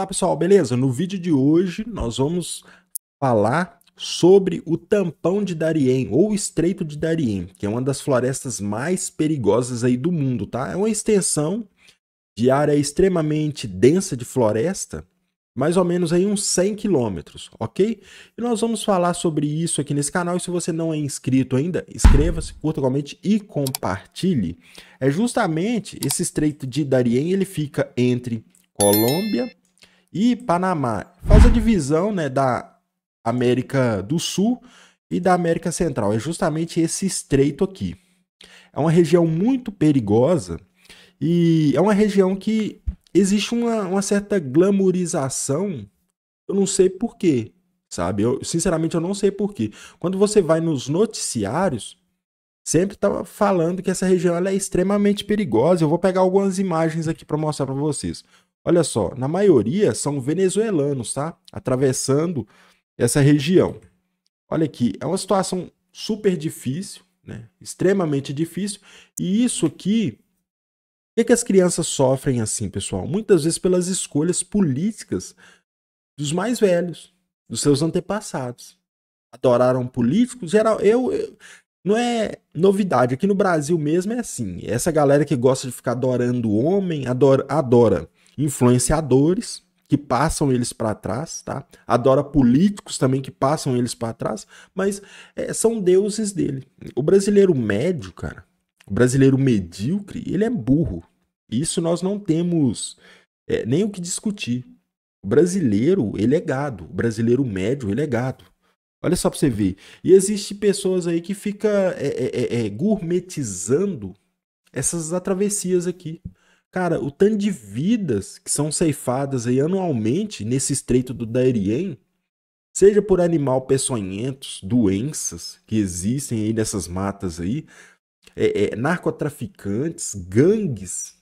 Olá pessoal, beleza? No vídeo de hoje nós vamos falar sobre o tampão de Darien ou Estreito de Darien, que é uma das florestas mais perigosas aí do mundo, tá? É uma extensão de área extremamente densa de floresta, mais ou menos aí uns 100 quilômetros, ok? E nós vamos falar sobre isso aqui nesse canal. E se você não é inscrito ainda, inscreva-se, curta, comente e compartilhe. É justamente esse estreito de Darien, ele fica entre Colômbia e Panamá. Faz a divisão né, da América do Sul e da América Central. É justamente esse estreito aqui. É uma região muito perigosa e é uma região que existe uma, uma certa glamorização. Eu não sei porquê, sabe? Eu, sinceramente, eu não sei porquê. Quando você vai nos noticiários, sempre tá falando que essa região é extremamente perigosa. Eu vou pegar algumas imagens aqui para mostrar para vocês. Olha só, na maioria são venezuelanos, tá? Atravessando essa região. Olha aqui, é uma situação super difícil, né? Extremamente difícil. E isso aqui, o que, é que as crianças sofrem assim, pessoal? Muitas vezes pelas escolhas políticas dos mais velhos, dos seus antepassados. Adoraram políticos, geral. Eu, eu não é novidade. Aqui no Brasil mesmo é assim. Essa galera que gosta de ficar adorando o homem, adora, adora influenciadores que passam eles para trás, tá? Adora políticos também que passam eles para trás, mas é, são deuses dele. O brasileiro médio, cara, o brasileiro medíocre, ele é burro. Isso nós não temos é, nem o que discutir. O brasileiro, ele é gado. O brasileiro médio, ele é gado. Olha só para você ver. E existe pessoas aí que fica é, é, é, é gourmetizando essas atravessias aqui. Cara, o tanto de vidas que são ceifadas aí anualmente nesse estreito do Darien, seja por animal peçonhentos, doenças que existem aí nessas matas aí, é, é, narcotraficantes, gangues,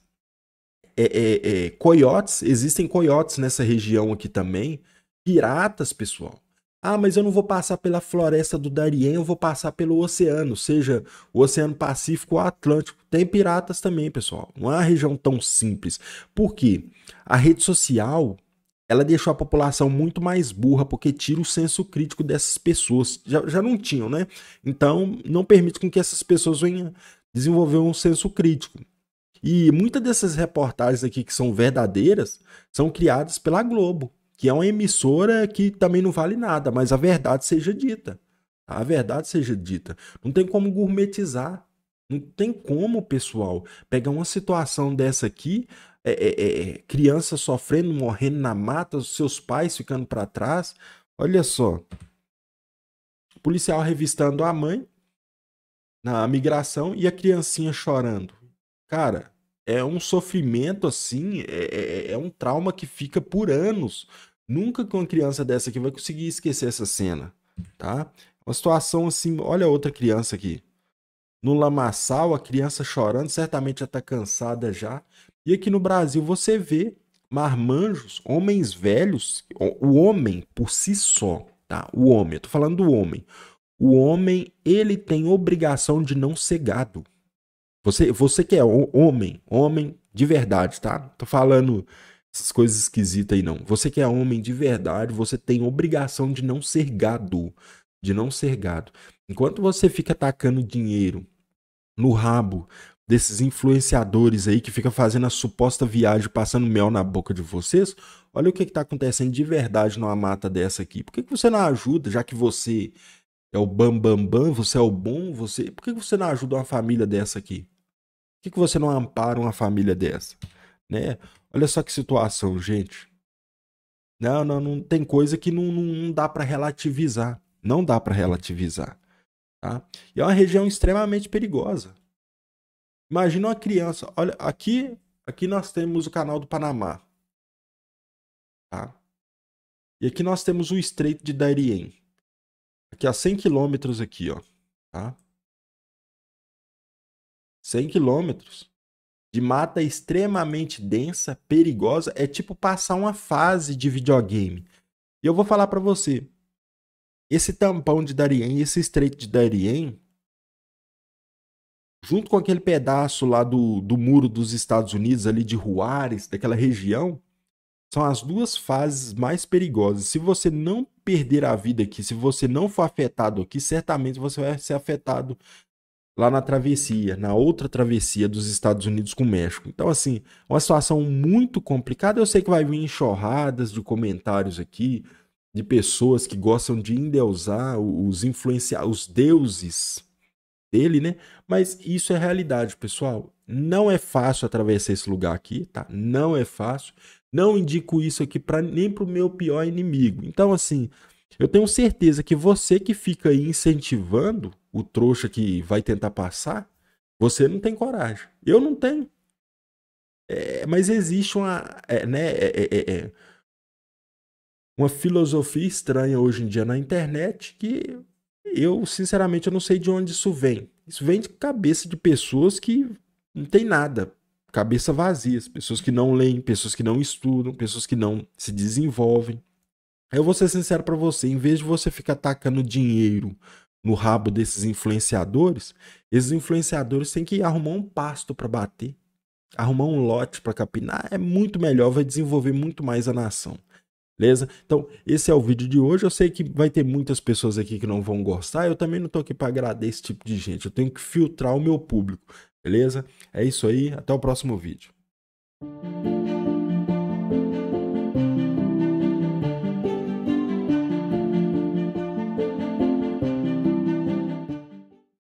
é, é, é coiotes, existem coiotes nessa região aqui também, piratas, pessoal. Ah, mas eu não vou passar pela floresta do Darien, eu vou passar pelo oceano, seja o Oceano Pacífico ou Atlântico. Tem piratas também, pessoal. Não é uma região tão simples. Por quê? A rede social, ela deixou a população muito mais burra, porque tira o senso crítico dessas pessoas. Já, já não tinham, né? Então, não permite com que essas pessoas venham desenvolver um senso crítico. E muitas dessas reportagens aqui que são verdadeiras são criadas pela Globo que é uma emissora que também não vale nada, mas a verdade seja dita. A verdade seja dita. Não tem como gourmetizar. Não tem como, pessoal, pegar uma situação dessa aqui, é, é, é, é criança sofrendo, morrendo na mata, seus pais ficando para trás. Olha só. O policial revistando a mãe na migração e a criancinha chorando. Cara, é um sofrimento assim, é, é, é, é um trauma que fica por anos. Nunca que uma criança dessa aqui vai conseguir esquecer essa cena, tá? Uma situação assim, olha outra criança aqui. No lamaçal, a criança chorando, certamente já tá cansada já. E aqui no Brasil você vê marmanjos, homens velhos, o homem por si só, tá? O homem, eu tô falando do homem. O homem, ele tem obrigação de não ser gado. Você, você que é homem, homem de verdade, tá? Tô falando essas coisas esquisitas aí, não. Você que é homem de verdade, você tem obrigação de não ser gado. De não ser gado. Enquanto você fica atacando dinheiro no rabo desses influenciadores aí que fica fazendo a suposta viagem passando mel na boca de vocês, olha o que está acontecendo de verdade numa mata dessa aqui. Por que, que você não ajuda, já que você é o bam bam bam, você é o bom, você, por que, que você não ajuda uma família dessa aqui? Por que, que você não ampara uma família dessa? Né? Olha só que situação, gente. Não, não, não tem coisa que não, não, não dá para relativizar. Não dá para relativizar. Tá? E é uma região extremamente perigosa. Imagina uma criança. Olha, aqui, aqui nós temos o canal do Panamá. Tá? E aqui nós temos o Estreito de Darien. Aqui a 100 quilômetros aqui, ó. Tá? 100 quilômetros de mata extremamente densa, perigosa, é tipo passar uma fase de videogame. E eu vou falar para você, esse tampão de Darien, esse estreito de Darien, junto com aquele pedaço lá do, do muro dos Estados Unidos, ali de Juarez, daquela região, são as duas fases mais perigosas. Se você não perder a vida aqui, se você não for afetado aqui, certamente você vai ser afetado lá na travessia, na outra travessia dos Estados Unidos com o México. Então, assim, é uma situação muito complicada. Eu sei que vai vir enxurradas de comentários aqui, de pessoas que gostam de endeusar os influenciar os deuses dele, né? Mas isso é realidade, pessoal. Não é fácil atravessar esse lugar aqui, tá? Não é fácil. Não indico isso aqui para nem pro meu pior inimigo. Então, assim, eu tenho certeza que você que fica aí incentivando o trouxa que vai tentar passar, você não tem coragem. Eu não tenho. É, mas existe uma, é, né, é, uma filosofia estranha hoje em dia na internet que eu, sinceramente, eu não sei de onde isso vem. Isso vem de cabeça de pessoas que não tem nada, cabeça vazia, pessoas que não leem, pessoas que não estudam, pessoas que não se desenvolvem. Eu vou ser sincero para você, em vez de você ficar tacando dinheiro no rabo desses influenciadores, esses influenciadores têm que arrumar um pasto para bater, arrumar um lote para capinar, é muito melhor, vai desenvolver muito mais a nação. Beleza? Então, esse é o vídeo de hoje. Eu sei que vai ter muitas pessoas aqui que não vão gostar. Eu também não estou aqui para agradar esse tipo de gente. Eu tenho que filtrar o meu público. Beleza? É isso aí. Até o próximo vídeo.